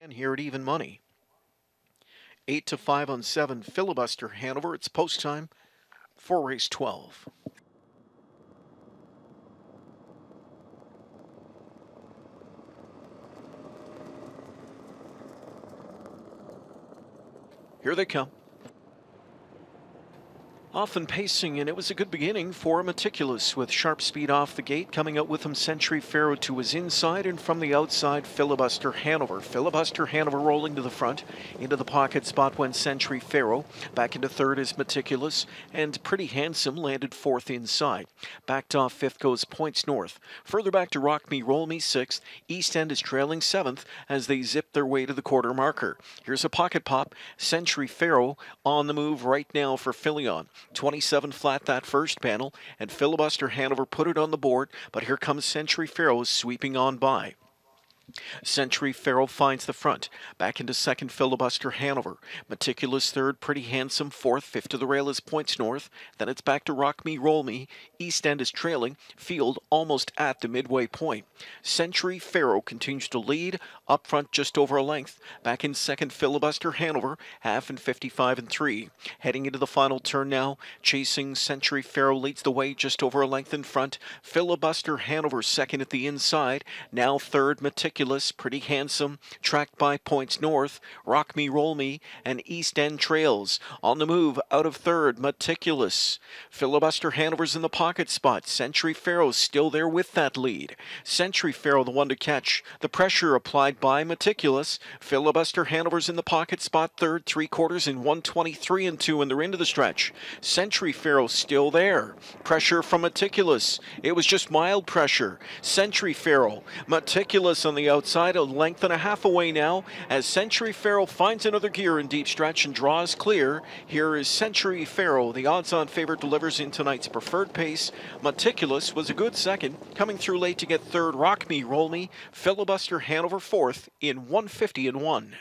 And here at even money. 8 to 5 on 7 filibuster Hanover. It's post time for race 12. Here they come off and pacing, and it was a good beginning for Meticulous with sharp speed off the gate, coming out with him Century Pharaoh to his inside, and from the outside, Filibuster Hanover. Filibuster Hanover rolling to the front, into the pocket spot when Century Pharaoh. Back into third is Meticulous, and Pretty Handsome landed fourth inside. Backed off fifth goes Points North. Further back to Rock Me, Roll Me sixth. East End is trailing seventh as they zip their way to the quarter marker. Here's a pocket pop. Century Pharaoh on the move right now for Filion. 27 flat that first panel, and Filibuster Hanover put it on the board, but here comes Century Pharaoh sweeping on by. Century Farrell finds the front, back into second filibuster Hanover. Meticulous third, pretty handsome fourth, fifth to the rail is points north. Then it's back to Rock Me, Roll Me. East End is trailing, field almost at the midway point. Century Farrell continues to lead, up front just over a length. Back in second filibuster Hanover, half and 55 and 3. Heading into the final turn now, chasing Century Farrell leads the way just over a length in front. Filibuster Hanover second at the inside, now third, meticulous. Miraculous, Pretty Handsome, Tracked by Points North, Rock Me Roll Me, and East End Trails. On the move, out of third, Meticulous. Filibuster Hanover's in the pocket spot. Century Pharaoh's still there with that lead. Century Pharaoh the one to catch. The pressure applied by Meticulous. Filibuster Hanover's in the pocket spot third, three quarters in 123 and two, and they're into the stretch. Century Pharaoh still there. Pressure from Meticulous. It was just mild pressure. Century Pharaoh. Meticulous on the outside, a length and a half away now as Century Farrell finds another gear in deep stretch and draws clear. Here is Century Farrell, the odds-on favorite, delivers in tonight's preferred pace. Meticulous was a good second, coming through late to get third. Rock Me, Roll Me, Filibuster Hanover fourth in 150 and one.